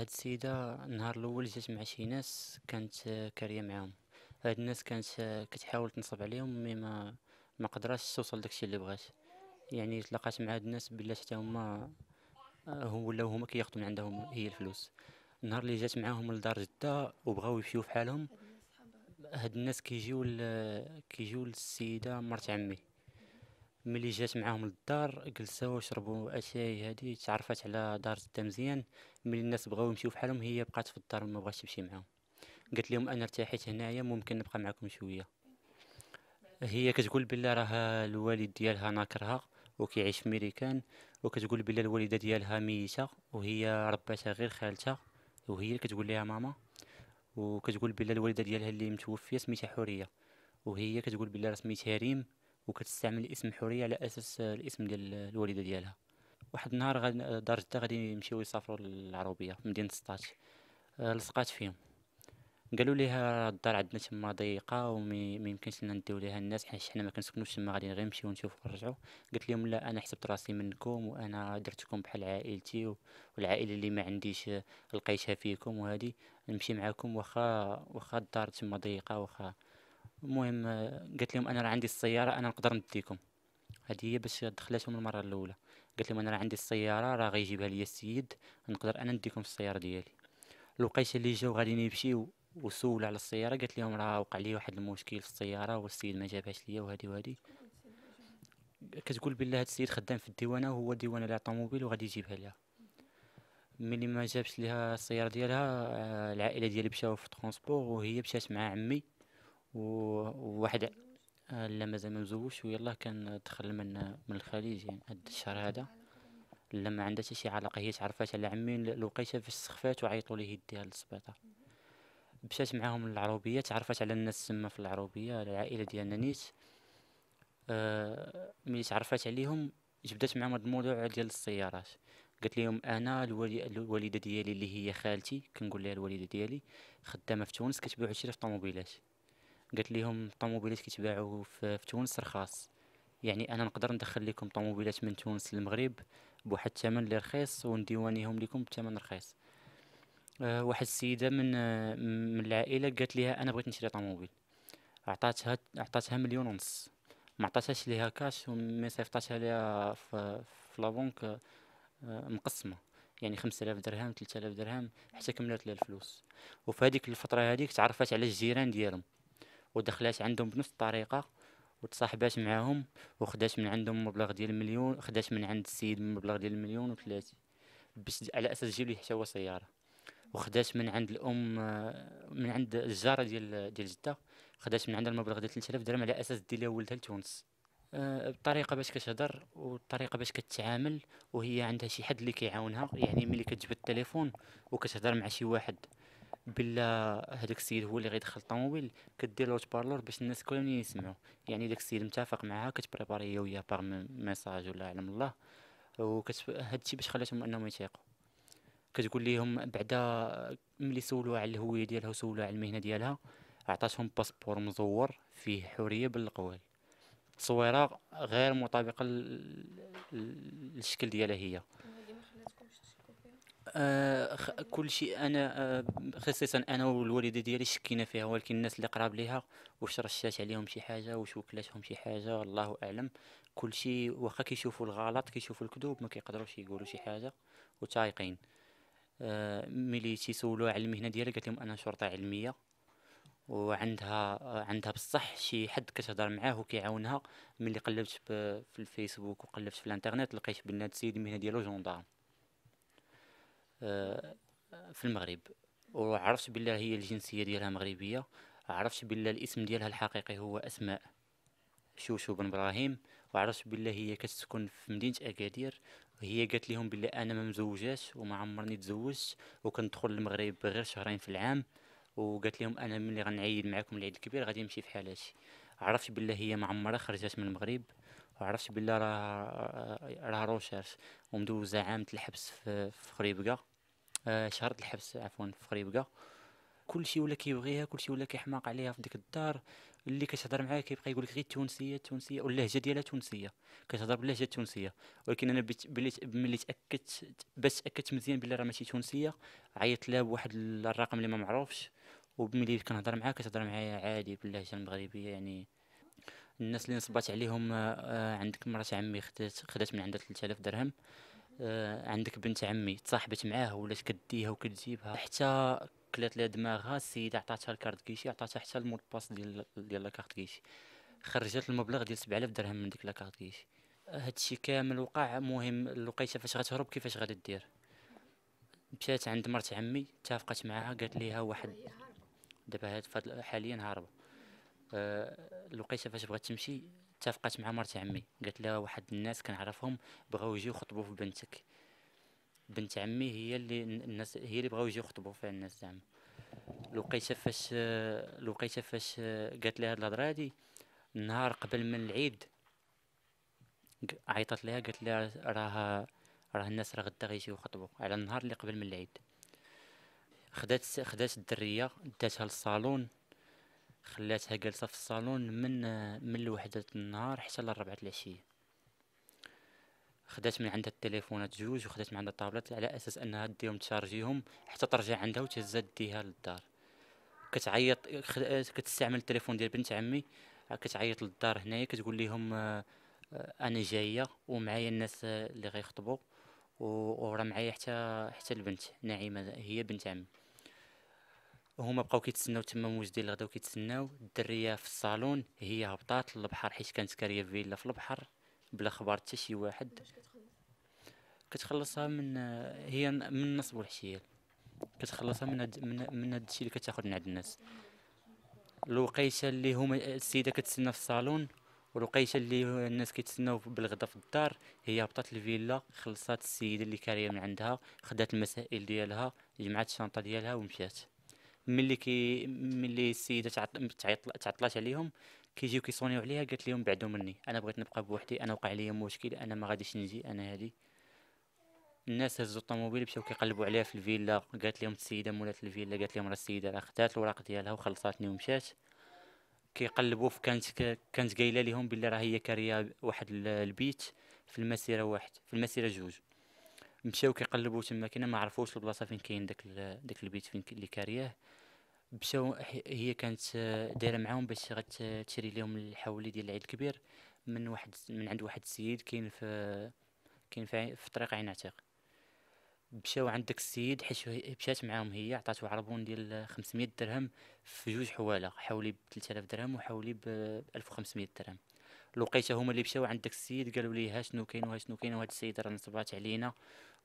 هاد السيدة النهار الاول جات مع شي ناس كانت كارية معاهم هاد الناس كانت كتحاول تنصب عليهم مي ما ما قدراش توصل داكشي اللي بغات يعني تلاقات مع هاد الناس بلا حتى هما آه، هو ولاو هما كياخذوا من عندهم هي الفلوس النهار اللي جات معاهم لدار جدة وبغاو يمشيو فحالهم هاد الناس كيجيو كيجيو للسيدة مرت عمي ملي جات معاهم للدار جلساو شربوا اشاي هادي تعرفات على دار ستا مزيان ملي الناس بغاو يمشيو بحالهم هي بقات في الدار وما بغاتش تمشي معاهم قالت لهم انا ارتاحت هنايا ممكن نبقى معكم شويه هي كتقول بلا راه الوالد ديالها ناكرها وكيعيش في ميريكان وكتقول بلا الوالده ديالها ميته وهي رباتها غير خالتها وهي اللي كتقول ليها ماما وكتقول بلا الوالده ديالها اللي متوفيه سميتها حوريه وهي كتقول بلا راه سميتها ريم وكتستعمل اسم حوريه على اساس الاسم ديال الوالده ديالها واحد النهار دار درجتها غادي يمشيو يسافروا للعروبيه مدينه سطات آه، لصقات فيهم قالوا ليها الدار عندنا تما ضيقه وميمكنش لنا نديو ليها الناس حيت حنا ما كنسكنوش تما غادي غير نمشيو نشوفو ونرجعو قالت لهم لا انا حسبت راسي منكم وانا درتكم بحال عائلتي والعائله اللي ما عنديش آه، لقيتها فيكم وهذه نمشي معاكم واخا واخا الدار تما ضيقه واخا المهم قالت لهم انا راه عندي السياره انا نقدر نديكم هذه هي باش دخلتهم المره الاولى قالت لهم انا راه عندي السياره راه غيجيبها لي السيد نقدر انا نديكم في السياره ديالي الوقيته اللي جاو غادي يمشيو وسول على السياره قالت لهم راه وقع لي واحد المشكل في السياره والسيد ما جابهاش ليا وهادي وهادي كتقول بالله هاد السيد خدام في الديوانه وهو ديوانه لا طوموبيل وغادي يجيبها لها ملي ما جابش ليها السياره ديالها آه، العائله ديالي مشاو في ترونسبور وهي مشات مع عمي وواحد آه، لا مازال ما مزوجش ويلا كان دخل من من الخليج يعني هاد الشهر هذا لا ما عندها حتى شي علاقه هي تعرفات على عمي لقيتها فاش سخفات وعيطوا ليه يديها للسبيطار مشات معاهم للعروبيه تعرفات على الناس تما في العروبيه العائله ديالنا نيت آه، ملي تعرفات عليهم جبدات معاهم هاد الموضوع ديال السيارات قالت لهم انا الوالي الوالده ديالي اللي هي خالتي كنقول لها الوالده ديالي خدامه في تونس كتبيع وتشري في طوموبيلات قالت لهم الطوموبيلات كيتباعوا في, في تونس رخاص يعني انا نقدر ندخل لكم طوموبيلات من تونس للمغرب بواحد الثمن اللي رخيص ونديوانيهم لكم بثمن رخيص أه واحد السيده من من العائله قالت لها انا بغيت نشري طوموبيل عطاتها عطاتها مليون ونص ما عطاتهاش ليها كاش ومي صيفطاتها ليها في, في لابونك آه، مقسمه يعني 5000 درهم 3000 درهم حتى كملات لها الفلوس وفي هذيك الفتره هذيك تعرفات على الجيران ديالهم ودخلات عندهم بنفس الطريقه وتصاحبات معاهم وخدات من عندهم مبلغ ديال المليون خدات من عند السيد مبلغ ديال المليون و باش على اساس يجيب لي حتى هو سياره وخدات من عند الام من عند الجاره ديال ديال جده خدات من عندها المبلغ ديال 3000 درهم على اساس دير ليها ولدها لتونس الطريقه أه، باش كتهضر والطريقه باش كتعامل وهي عندها شي حد اللي كيعاونها يعني ملي كتجبد التليفون وكتهضر مع شي واحد بلا هذاك السيد هو اللي غيدخل الطوموبيل كدير لوت بارلور باش الناس كلهم يسمعوا يعني داك السيد متفق معاها كتبريباري هي وياه باغ ميساج ولا علم الله وكت هادشي باش خلاتهم انهم يتيقوا كتقول لهم بعدا ملي سولوها على الهويه ديالها وسولوا على المهنه ديالها عطاتهم باسبور مزور فيه حريه بالقوال تصويره غير مطابقه للشكل ديالها هي آه كل شيء انا آه خصيصا انا والوالده ديالي شكينا فيها ولكن الناس اللي قراب ليها واش رشات عليهم شي حاجه واش وكلاتهم شي حاجه الله اعلم كل شيء واخا كيشوفوا الغلط كيشوفوا الكذوب ما كيقدروش يقولوا شي حاجه وتايقين آه ملي تيسولوها على المهنه ديالي قالت لهم انا شرطه علميه وعندها آه، عندها بصح شي حد كتهضر معاه وكيعاونها ملي قلبت في الفيسبوك وقلبت في الانترنت لقيت بنات هاد السيد المهنه ديالو جوندارم آه، في المغرب وعرفت بالله هي الجنسيه ديالها مغربيه عرفت بالله الاسم ديالها الحقيقي هو اسماء شوشو بن ابراهيم وعرفت بالله هي كتسكن في مدينه اكادير وهي قالت لهم بالله انا ما مزوجاش وما عمرني تزوجت وكندخل المغرب غير شهرين في العام وقالت لهم انا ملي غنعيد معكم العيد الكبير غادي نمشي في حالاتي عرفت بالله هي ما عمرها خرجت من المغرب عرفت بلي راه راه روشيرش ومدوز عام الحبس في خريبكا آه، شهر الحبس عفوا في كل كلشي ولا كيبغيها كلشي ولا كيحماق عليها في ديك الدار اللي كتهضر معاه كيبقى يقول لك غير التونسيه التونسيه واللهجه ديالها تونسيه كتهضر باللهجه التونسيه ولكن انا بليت ملي تاكدت باش تاكدت مزيان بلي راه ماشي تونسيه عيطت لها بواحد الرقم اللي ما معروفش وملي كنهضر معاه كتهضر معايا عادي باللهجه المغربيه يعني الناس اللي نصبات عليهم آه، آه، عندك مرات عمي خدات خدات من عندها 3000 درهم آه، عندك بنت عمي تصاحبت معاه ولات كديها وكتجيبها حتى كلات لها دماغها السيده عطاتها الكارت كيشي عطاتها حتى المود باس ديال ديال لاكارت كيشي خرجت المبلغ ديال 7000 درهم من ديك لاكارت كيشي هادشي كامل وقع مهم الوقيته فاش غتهرب كيفاش غادي دير مشات عند مرت عمي اتفقت معاها قالت ليها واحد دابا هاد حاليا هاربه آه، لقيتها فاش بغات تمشي اتفقت مع مرت عمي قالت لها واحد الناس كنعرفهم بغاو يجيو يخطبوا في بنتك بنت عمي هي اللي الناس هي اللي بغاو يجيو يخطبوا فيها الناس زعما لقيتها فاش آه، لقيتها فاش آه، قالت لها هاد الهضره هادي نهار قبل من العيد عيطت لها قالت لها راه راه الناس راه غدا غيجيو يخطبوا على النهار اللي قبل من العيد خدات خدات الدريه داتها للصالون خلاتها جالسة في الصالون من من الوحدة النهار حتى لربعة العشية خدات من عندها التليفونات جوج وخدات من عندها الطابلات على اساس انها ديهم تشارجيهم حتى ترجع عندها وتهزها ديها للدار كتعيط كتستعمل التليفون ديال بنت عمي كتعيط للدار هنايا كتقول لهم آه، انا جايه ومعايا الناس آه، اللي غيخطبوا وراه معايا حتى حتى البنت نعيمه هي بنت عمي وهما بقاو كيتسناو تما موج ديال الغدا وكيتسناو الدريه في الصالون هي هبطات للبحر حيت كانت كاريه فيلا في البحر بلا خبر حتى شي واحد كتخلصها من هي من النصب والحشيال كتخلصها من هاد من, من هاد الشيء اللي كتاخذ من عند الناس الوقيته اللي هما السيده كتسنى في الصالون والوقيته اللي الناس كيتسناو بالغدا في الدار هي هبطات الفيلا خلصات السيده اللي كاريه من عندها خدات المسائل ديالها جمعات الشنطه ديالها ومشات ملي كي ملي السيده تعطلات عليهم كيجيو كيصونيو عليها قالت لهم بعدو مني انا بغيت نبقى بوحدي انا وقع لي مشكل انا ما غاديش نجي انا هادي الناس هزوا الطوموبيل مشاو كيقلبوا عليها في الفيلا قالت لهم السيده مولات الفيلا قالت لهم راه السيده راه خدات الوراق ديالها وخلصاتني ومشات كيقلبوا في كانت كانت قايله لهم بلي راه هي كاريه واحد البيت في المسيره واحد في المسيره جوج مشاو كيقلبوا تما كنا ما عرفوش البلاصه فين كاين داك داك البيت فين اللي كارياه مشاو هي كانت دايره معاهم باش غتشري لهم الحولي ديال العيد الكبير من واحد من عند واحد السيد كاين في كاين في, في طريق عين عتيق مشاو عند داك السيد حيت مشات معاهم هي عطاتو عربون ديال 500 درهم في جوج حواله حولي ب 3000 درهم وحولي ب 1500 درهم لقيت هما اللي مشاو عند داك السيد قالوا ليه ها شنو كاين وها شنو كاين وهاد السيد راه نصبات علينا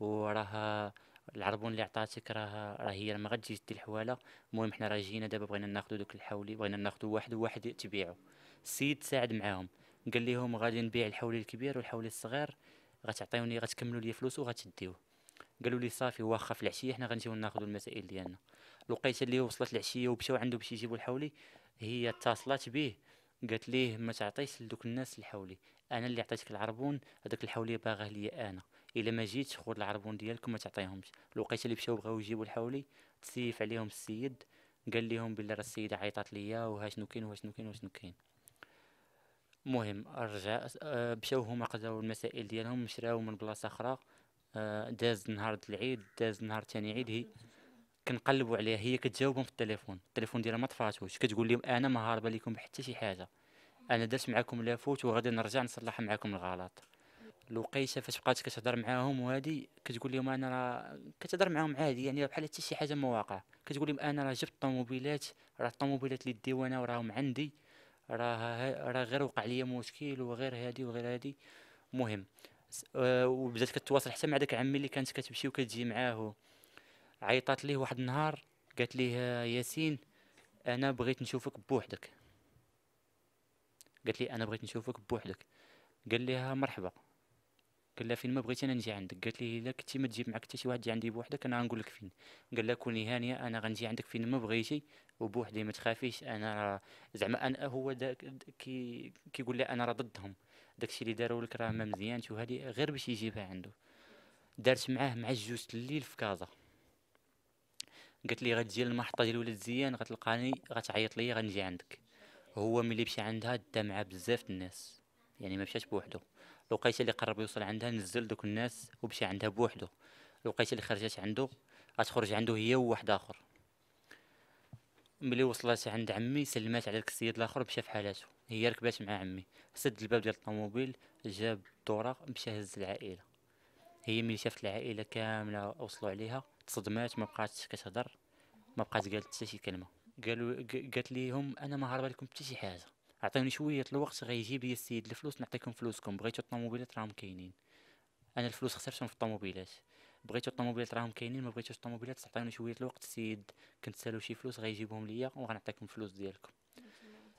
وراها العربون اللي عطاتك راه راه هي ما غاتجي دي الحواله المهم حنا راه جينا دابا بغينا ناخذ دوك الحولي بغينا ناخذ واحد وواحد تبيعو السيد ساعد معاهم قال لهم غادي نبيع الحولي الكبير والحولي الصغير غتعطيوني غتكملوا لي فلوس وغتديو قالوا لي صافي واخا في العشيه حنا غنجيو ناخذ المسائل ديالنا لقيت اللي وصلت العشيه ومشاو عنده باش يجيبوا الحولي هي اتصلت به قالت ليه ما تعطيش لدوك الناس اللي حولي انا اللي عطيتك العربون هذاك الحوليه باغاه ليا انا الا ما جيتش خد العربون ديالكم ما تعطيهمش الوقيته اللي مشاو بغاو يجيبوا الحولي تسيف عليهم السيد قال لهم بلي راه السيده عيطات ليا وها شنو كاين وها شنو كاين وها شنو كاين المهم رجع آه، مشاو هما قضاو المسائل ديالهم شراو من بلاصه اخرى آه، داز نهار العيد داز نهار ثاني عيد هي كنقلبوا عليها هي كتجاوبهم في التليفون التليفون ديالها ما طفاتوش كتقول لهم انا ما هاربه لكم حتى شي حاجه انا درت معكم لافوت وغادي نرجع نصلح معكم الغلط الوقيته فاش بقات كتهضر معاهم وهادي كتقول لهم انا راه كتهضر معاهم عادي يعني بحال حتى شي حاجه ما واقع كتقول لهم انا راه جبت الطوموبيلات راه الطوموبيلات اللي ديوانا وراهم عندي راه راه غير وقع لي مشكل وغير هادي وغير هادي مهم أه وبدات كتواصل حتى مع داك عمي اللي كانت كتمشي وكتجي معاه عيطات ليه واحد النهار قالت ليه آه، ياسين انا بغيت نشوفك بوحدك قالت لي انا بغيت نشوفك بوحدك قال لها مرحبا قال لها فين ما بغيتي انا نجي عندك قالت لي الا كنتي ما تجيب معك حتى شي واحد عندي بوحدك انا غنقول لك فين قال لها كوني هانيه انا غنجي عندك فين ما بغيتي وبوحدي ما تخافيش انا زعما انا هو دا كي كيقول لي انا راه ضدهم داكشي اللي داروا لك راه ما مزيانش وهادي غير باش يجيبها عنده دارت معاه مع الجوج الليل في كازا قالت لي غتجي للمحطه ديال ولاد زيان غتلقاني غتعيط ليا غنجي عندك هو ملي مشى عندها دا مع بزاف الناس يعني ما مشاش بوحدو لقيت اللي قرب يوصل عندها نزل دوك الناس ومشى عندها بوحدو لقيت اللي خرجت عنده غتخرج عنده هي وواحد اخر ملي وصلت عند عمي سلمات على داك السيد الاخر مشى في حالاته هي ركبات مع عمي سد الباب ديال الطوموبيل جاب الدوره مشى هز العائله هي ملي شافت العائله كامله وصلوا عليها تصدمات ما بقاتش كتهضر ما بقات قالت حتى شي كلمه قالوا قالت ليهم انا ما هرب لكم حتى شي حاجه اعطوني شويه الوقت غيجيب لي السيد الفلوس نعطيكم فلوسكم بغيتو الطوموبيلات راهم كاينين انا الفلوس خسرتهم في الطوموبيلات بغيتو الطوموبيلات راهم كاينين ما بغيتوش الطوموبيلات تعطيوني شويه الوقت السيد كنتسالو شي فلوس غيجيبهم ليا وغنعطيكم الفلوس ديالكم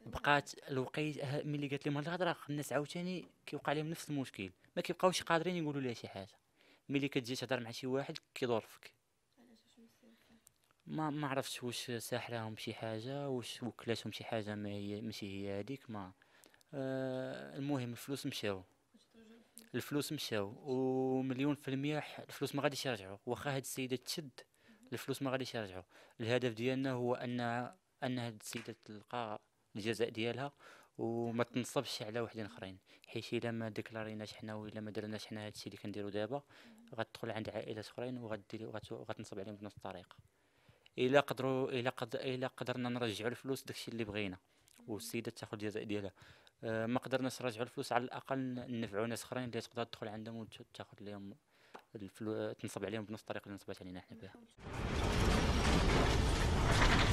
بقات الوقيت ملي قالت لهم هاد الهضره الناس عاوتاني كيوقع لهم نفس المشكل ما كيبقاوش قادرين يقولوا لها شي حاجه ملي كتجي تهضر مع شي واحد كيضرفك ما ما عرفتش واش ساحرهم شي حاجه واش وكلاتهم شي حاجه ما هي ماشي هي هذيك ما آه المهم الفلوس مشاو الفلوس مشاو ومليون في المية الفلوس ما غاديش يرجعوا واخا هاد السيده تشد الفلوس ما غاديش يرجعوا الهدف ديالنا هو ان ان هاد السيده تلقى الجزاء ديالها وما تنصبش على وحدين اخرين حيت الا ما ديكلاريناش حنا ولا ما درناش حنا هادشي اللي كنديرو دابا غتدخل عند عائلات اخرين وغتنصب عليهم بنفس الطريقه الا قدروا الا قد الا قدرنا نرجعوا الفلوس داكشي اللي بغينا والسيده تاخذ الجزاء ديالها أه ما قدرناش نرجعوا الفلوس على الاقل نفعوا ناس اخرين اللي تقدر تدخل عندهم وتاخذ لهم الفلوس تنصب عليهم بنفس الطريقه اللي نصبت علينا حنا بها